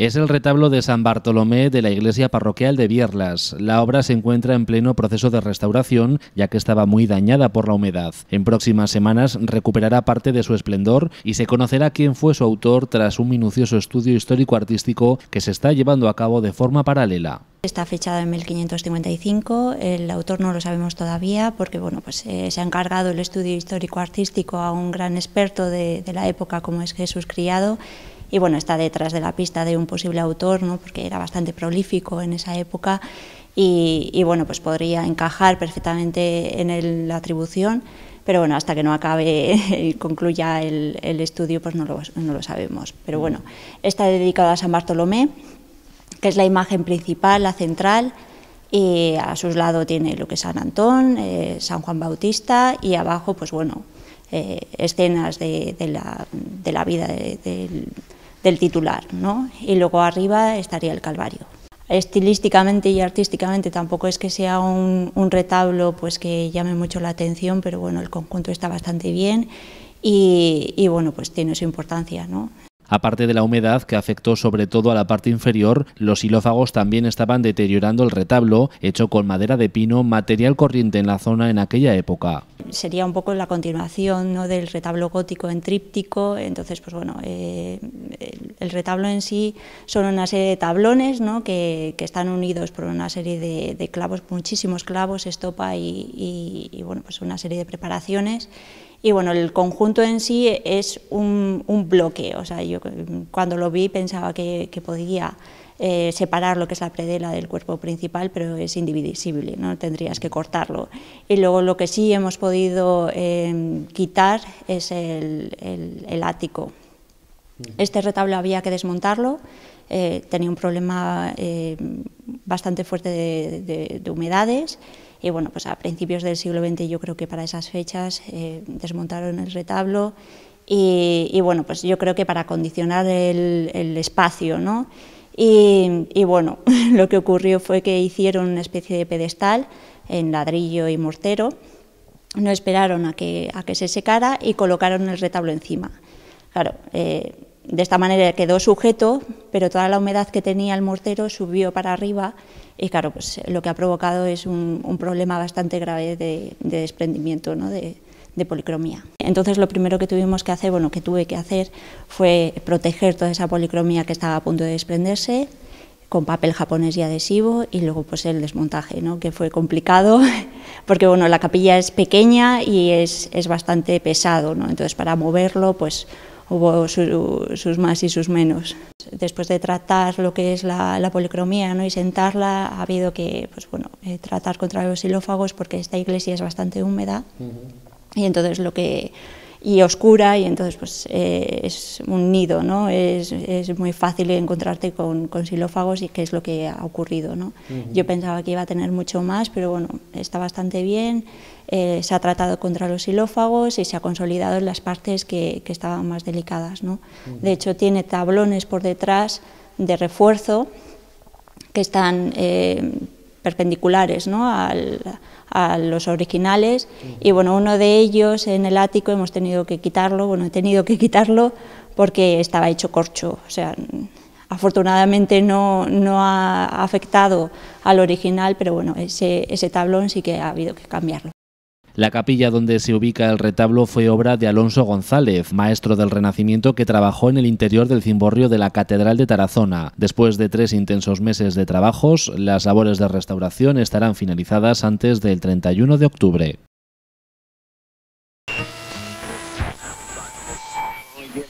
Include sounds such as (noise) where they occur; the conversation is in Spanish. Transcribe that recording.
Es el retablo de San Bartolomé de la iglesia parroquial de Bierlas. La obra se encuentra en pleno proceso de restauración, ya que estaba muy dañada por la humedad. En próximas semanas recuperará parte de su esplendor y se conocerá quién fue su autor tras un minucioso estudio histórico-artístico que se está llevando a cabo de forma paralela. Está fechado en 1555, el autor no lo sabemos todavía porque bueno, pues, eh, se ha encargado el estudio histórico-artístico a un gran experto de la época como es Jesús Criado y bueno, está detrás de la pista de un posible autor, ¿no? porque era bastante prolífico en esa época y, bueno, pues podría encajar perfectamente en la atribución, pero bueno, hasta que no acabe (laughs) y concluya el, estudio, pues no lo, sabemos. Pero mm. bueno, está dedicado a San Bartolomé, que es la imagen principal, la central, y a sus lados tiene lo que es San Antón, eh, San Juan Bautista y abajo, pues bueno, eh, escenas de, la, vida del del titular, ¿no? y luego arriba estaría el Calvario. Estilísticamente y artísticamente tampoco es que sea un, retablo pues que llame mucho la atención, pero bueno, el conjunto está bastante bien y, y bueno, pues tiene su importancia. ¿no? Aparte de la humedad que afectó sobre todo a la parte inferior, los silófagos también estaban deteriorando el retablo, hecho con madera de pino, material corriente en la zona en aquella época. Sería un poco la continuación del retablo gótico en tríptico, entonces pues bueno, eh, el, retablo en sí son una serie de tablones que, están unidos por una serie de, clavos, muchísimos clavos, estopa y, y bueno, pues una serie de preparaciones y bueno, el conjunto en sí es un, bloque, o sea, yo cuando lo vi pensaba que, podía eh, separar lo que es la predela del cuerpo principal, pero es indivisible, ¿no? tendrías que cortarlo. Y luego lo que sí hemos podido eh, quitar es el, ático. Este retablo había que desmontarlo, eh, tenía un problema bastante fuerte de, de humedades, y bueno, pues a principios del siglo XX yo creo que para esas fechas eh, desmontaron el retablo y, bueno, pues yo creo que para condicionar el, espacio, ¿no? Y, bueno, (laughs) lo que ocurrió fue que hicieron una especie de pedestal en ladrillo y mortero, no esperaron a que, a que se secara y colocaron el retablo encima. Claro, eh, de esta manera quedó sujeto, pero toda la humedad que tenía el mortero subió para arriba y claro, pues lo que ha provocado es un, problema bastante grave de, desprendimiento, de, policromía. Entonces lo primero que tuvimos que hacer, bueno, que tuve que hacer, fue proteger toda esa policromía que estaba a punto de desprenderse con papel japonés y adhesivo y luego pues el desmontaje, ¿no? que fue complicado (laughs) porque bueno, la capilla es pequeña y es, bastante pesado, entonces para moverlo pues hubo sus más y sus menos. Después de tratar lo que es la, policromía ¿no? y sentarla, ha habido que pues, bueno, eh, tratar contra los xilófagos porque esta iglesia es bastante húmeda y entonces lo que y oscura y entonces pues eh, es un nido, ¿no? Es, es muy fácil encontrarte con, con, silófagos y qué es lo que ha ocurrido, ¿no? Yo pensaba que iba a tener mucho más, pero bueno, está bastante bien, eh, se ha tratado contra los silófagos y se ha consolidado en las partes que, que estaban más delicadas, ¿no? De hecho tiene tablones por detrás de refuerzo que están eh, perpendiculares ¿no? a los originales y bueno, uno de ellos en el ático hemos tenido que quitarlo, bueno, he tenido que quitarlo porque estaba hecho corcho, o sea, afortunadamente no, no ha afectado al original, pero bueno, ese, ese tablón sí que ha habido que cambiarlo. La capilla donde se ubica el retablo fue obra de Alonso González, maestro del Renacimiento que trabajó en el interior del cimborrio de la Catedral de Tarazona. Después de tres intensos meses de trabajos, las labores de restauración estarán finalizadas antes del 31 de octubre.